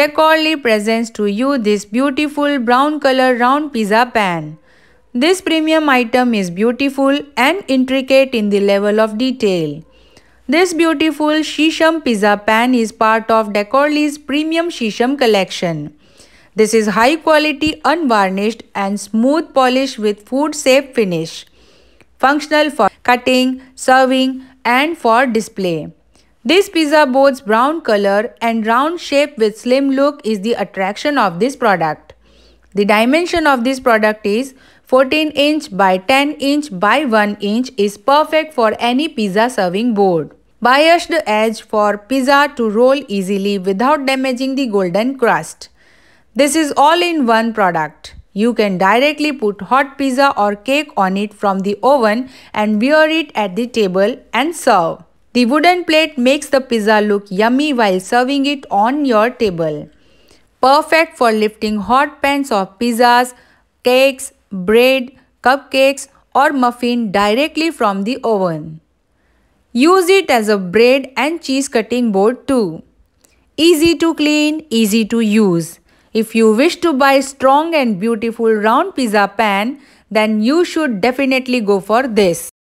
Decorly presents to you this beautiful brown color round pizza pan. This premium item is beautiful and intricate in the level of detail. This beautiful Shisham pizza pan is part of Decorly's premium Shisham collection. This is high quality unvarnished and smooth polish with food safe finish. Functional for cutting, serving and for display. This pizza board's brown color and round shape with slim look is the attraction of this product. The dimension of this product is 14 inch by 10 inch by 1 inch is perfect for any pizza serving board. Bias the edge for pizza to roll easily without damaging the golden crust. This is all in one product. You can directly put hot pizza or cake on it from the oven and wear it at the table and serve. The wooden plate makes the pizza look yummy while serving it on your table. Perfect for lifting hot pans of pizzas, cakes, bread, cupcakes or muffin directly from the oven. Use it as a bread and cheese cutting board too. Easy to clean, easy to use. If you wish to buy strong and beautiful round pizza pan, then you should definitely go for this.